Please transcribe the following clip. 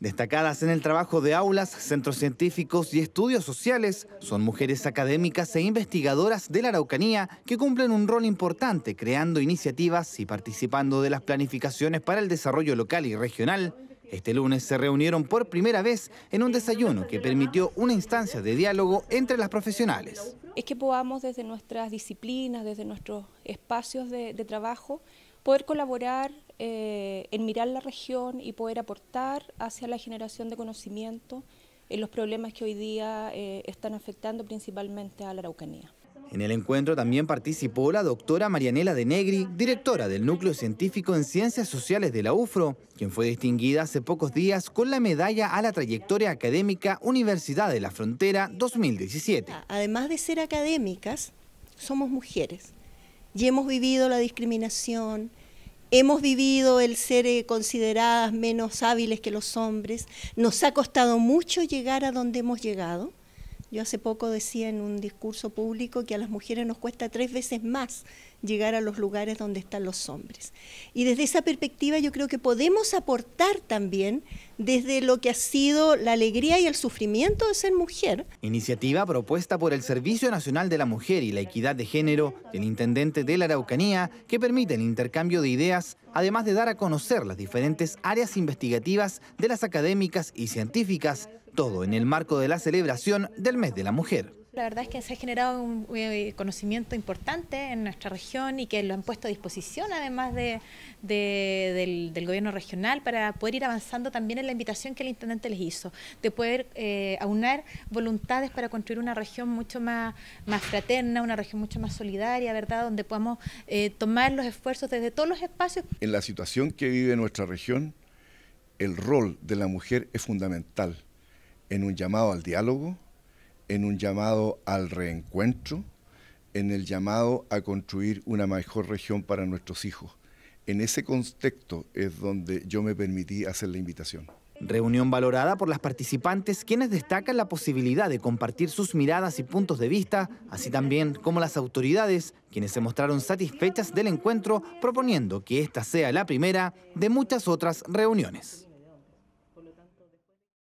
Destacadas en el trabajo de aulas, centros científicos y estudios sociales, son mujeres académicas e investigadoras de la Araucanía que cumplen un rol importante creando iniciativas y participando de las planificaciones para el desarrollo local y regional. Este lunes se reunieron por primera vez en un desayuno que permitió una instancia de diálogo entre las profesionales. Es que podamos desde nuestras disciplinas, desde nuestros espacios de, trabajo, poder colaborar eh, en mirar la región y poder aportar hacia la generación de conocimiento en los problemas que hoy día eh, están afectando principalmente a la Araucanía. En el encuentro también participó la doctora Marianela de Negri, directora del Núcleo Científico en Ciencias Sociales de la UFRO, quien fue distinguida hace pocos días con la medalla a la trayectoria académica Universidad de la Frontera 2017. Además de ser académicas, somos mujeres y hemos vivido la discriminación, Hemos vivido el ser eh, consideradas menos hábiles que los hombres. Nos ha costado mucho llegar a donde hemos llegado. Yo hace poco decía en un discurso público que a las mujeres nos cuesta tres veces más llegar a los lugares donde están los hombres. Y desde esa perspectiva yo creo que podemos aportar también desde lo que ha sido la alegría y el sufrimiento de ser mujer. Iniciativa propuesta por el Servicio Nacional de la Mujer y la Equidad de Género del Intendente de la Araucanía que permite el intercambio de ideas, además de dar a conocer las diferentes áreas investigativas de las académicas y científicas todo en el marco de la celebración del Mes de la Mujer. La verdad es que se ha generado un eh, conocimiento importante en nuestra región y que lo han puesto a disposición además del, gobierno regional para poder ir avanzando también en la invitación que el intendente les hizo, de poder eh, aunar voluntades para construir una región mucho más, fraterna, una región mucho más solidaria, ¿verdad? Donde podamos eh, tomar los esfuerzos desde todos los espacios. En la situación que vive nuestra región, el rol de la mujer es fundamental en un llamado al diálogo, en un llamado al reencuentro, en el llamado a construir una mejor región para nuestros hijos. En ese contexto es donde yo me permití hacer la invitación. Reunión valorada por las participantes, quienes destacan la posibilidad de compartir sus miradas y puntos de vista, así también como las autoridades, quienes se mostraron satisfechas del encuentro, proponiendo que esta sea la primera de muchas otras reuniones.